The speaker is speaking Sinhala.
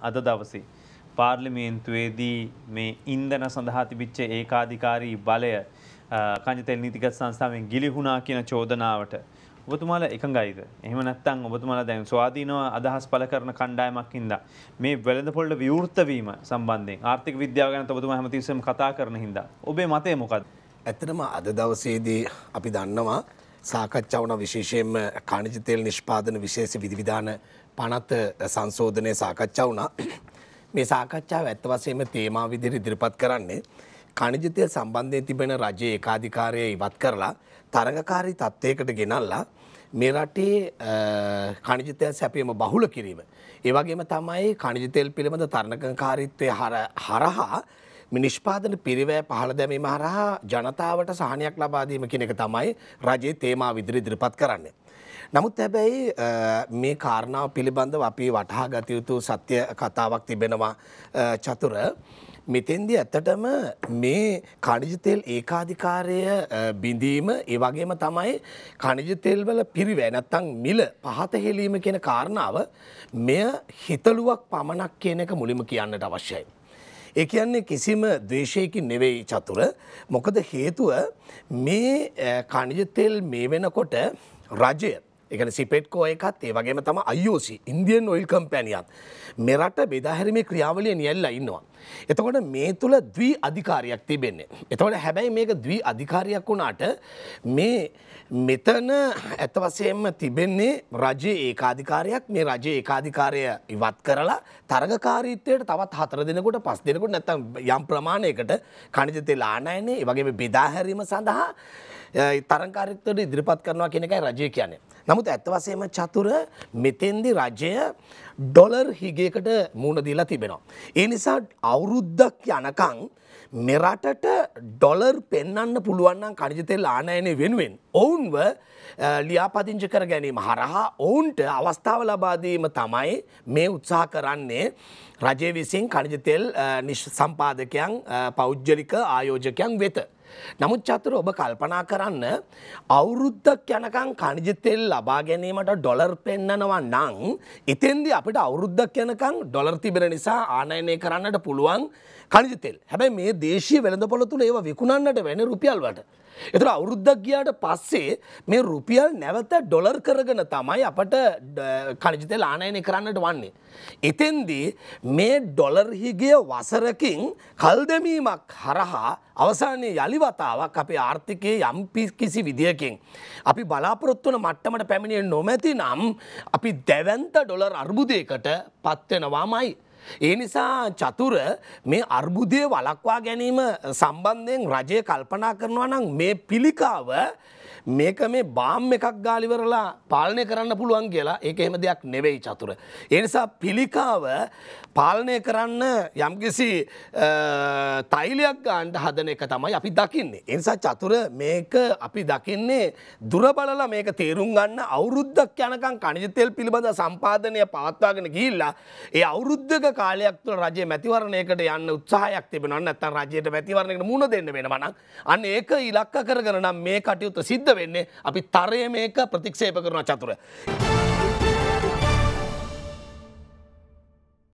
අද දවසේ. පාර්ලිමේන්තුවේදී මේ ඉන්දන සඳහා තිබිච්ච ඒකාධිකාරී බලය කජතෙල් නීතිගත් සංස්ථාවෙන් ගිලිහුණා කියන චෝදනාවට. ඔබතුමාල එකඟයිද එහම නැත්තං ඔබතුමාල දැන් ස්වාධීනව අදහස් පල කරන කණ්ඩායමක්කින්ද. මේ වෙළඳපොල්ට විවෘත්තවීම සම්බන්ධෙන් ආර්ථික විද්‍යාගන ඔබතුම හැමතිසම කතා කරන හිද. ඔබේ මතය මොකද. ඇතනම අද දවසේදී අපි දන්නවා. සාකච්ඡාවන විශේෂයෙන්ම කාණජතෙල් නිෂ්පාදන විශේෂ විධවිධාන පනත සංශෝධනය සාකච්ඡා වුණා. මේ සාකච්ඡාව ඇත්ත වශයෙන්ම තේමාව විදිහට ඉදිරිපත් කරන්නේ කණිජ තෙල් සම්බන්ධයෙන් තිබෙන රජයේ ඒකාධිකාරය ඉවත් කරලා තරගකාරී තත්ත්වයකට ගෙනල්ලා මේ රටේ කණිජ තෙල් සැපයීම බහුල කිරීම. ඒ වගේම තමයි කණිජ තෙල් පිළිබඳ තරණකංකාරීත්වය හරහා නිෂ්පාදන පිරිවෑ පහළ දැමීම හරහා ජනතාවට සහනයක් ලබා දීම කියන එක තමයි රජයේ තේමාව ඉදිරි ඉදිරිපත් කරන්නේ. නමුත් හැබැයි මේ කාරණාව පිළිබඳව අපි වටහා ගතයුතු සත්‍ය කතාවක් තිබෙනවා චතුර. මෙතෙන්දි ඇත්තටම මේ කණජතෙල් ඒකාධිකාරය බිඳීම ඒ වගේම තමයි කණජතෙල් වල පිරිවැ නැත්තම් මිල පහත හෙලීම කියන කාරණාව මෙය හිතලුවක් පමණක් කියන එක මුලින්ම කියන්නට අවශ්‍යයි. ඒ කියන්නේ කිසිම දේශයකින් නෙවෙයි චතුර. මොකද හේතුව මේ කණජතෙල් මේ වෙනකොට රජය එකන සිපෙට්කෝ එකත් ඒ වගේම තම අයෝසි ඉන්දියන් ඔයිල් කම්පැනියත් මෙරට බෙදාහැරීමේ ක්‍රියාවලිය නියල්ලා ඉන්නවා. එතකොට මේ තුළ දී අධිකාරයක් තිබෙන්නේ. එතකොට හැබැයි මේක දී අධිකාරයක් වුණාට මේ මෙතන ඇතවසයෙන්ම තිබෙන්නේ රජයේ ඒකාධිකාරයක් මේ රජයේ ඒකාධිකාරය ඉවත් කරලා තරගකාරීත්වයට තවත් හතර දෙනකොට පස් දෙනකොට නැත්තම් යම් ප්‍රමාණයකට කණිජ තෙල් ආනයනේ ඒ වගේම බෙදාහැරීම සඳහා තරංකාරයක්තට ඉදිරිපත් කරනවා කියන එකයි රජය කියන්නේ. නමුත් ඇත්ත වශයෙන්ම චතුර මෙතෙන්දි රජය ඩොලර් හිගයකට මුණ දීලා තිබෙනවා. ඒ නිසා අවුරුද්දක් යනකම් මෙරටට ඩොලර් පෙන්න්න පුළුවන්නම් කනිජතෙල් ආනයනය වෙනුවෙන්. ඔවුන්ව ලියාපදිංච කර ගැනීම හරහා ඔවුන්ට අවස්ථාව ලබාදීම තමයි මේ උත්සාහ කරන්නේ රජය විසින් කනිජතෙල් නිශ් සම්පාදකයන් පෞද්ජලික ආයෝජකයන් වෙත. නමුත් චතුර ඔබ කල්පනා කරන්න අවුරුද්දක් යනකම් කනිජ තෙල් ලබා ගැනීමට ඩොලර් පෙන්නනවා නම් එතෙන්දී අපිට අවුරුද්දක් යනකම් ඩොලර් තිබෙන නිසා ආනයනය කරන්නට පුළුවන් කනිජ තෙල්. හැබැයි මේ දේශීය වෙළඳපොළ තුල ඒවා විකුණන්නට වෙන රුපියල් වලට එතුර අවුරුද්දක් ගියාට පස්සේ මේ රුපියල් නැවත ඩොලර් කරගෙන තමයි අපට කලජිතෙල් ආනයනය කරන්නට වන්නේ. එතෙන්දී මේ ඩොලර්හිගේ වසරකින් කල්දමීමක් හරහා අවසානයේ යළි පරිවතාවක් අපේ ආර්ථිකයේ යම් කිසි විදිහකින්. අපි බලාපොරොත්වන මට්ටමට පැමිණිය නොමැති නම් අපි දැවන්ත ඩොලර් අර්බුදයකට පත්වෙනවාමයි. ඒ නිසා චතුර මේ අර්බුදය වලක්වා ගැනීම සම්බන්ධයෙන් රජය කල්පනා කරනවා නම් මේ පිළිකාව මේක මේ බාම් එකක් ගාලිවරලා පාලනය කරන්න පුළුවන් කියලා ඒක එහෙම දෙයක් නෙවෙයි චතුර. ඒ නිසා පිළිකාව පාලනය කරන්න යම්කිසි තෛලයක් ගාන්ට හදන එක තමයි අපි දකින්නේ. එනිසා චතුර මේක අපි දකින්නේ දුරබලලා මේක තේරුම් ගන්න අවුරුද්දක් යනකම් කනිජතෙල් පිළිබඳ සම්පාදනය පවත්වාගෙන ගිහිල්ලා ඒ අවුරුද්දක කාලයක් තුළ රජයේ මැතිවරණයකට යන්න උත්සාහයක් තිබෙනවා. නැත්නම් රජයට මැතිවරණයකට මුහුණ දෙන්න වෙනවා නම් අන්න ඒක ඉලක්ක කරගෙන නම් මේ කටයුතු සිද්ධ වෙන්නේ අපි තරය මේක ප්‍රතික්ෂේප කරන චතුර.